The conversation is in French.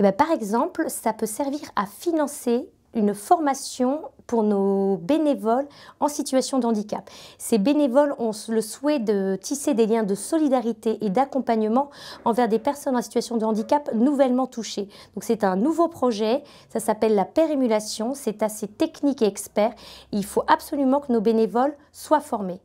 Eh ben, par exemple, ça peut servir à financer une formation pour nos bénévoles en situation de handicap. Ces bénévoles ont le souhait de tisser des liens de solidarité et d'accompagnement envers des personnes en situation de handicap nouvellement touchées. Donc c'est un nouveau projet, ça s'appelle la pérémulation, c'est assez technique et expert. Il faut absolument que nos bénévoles soient formés.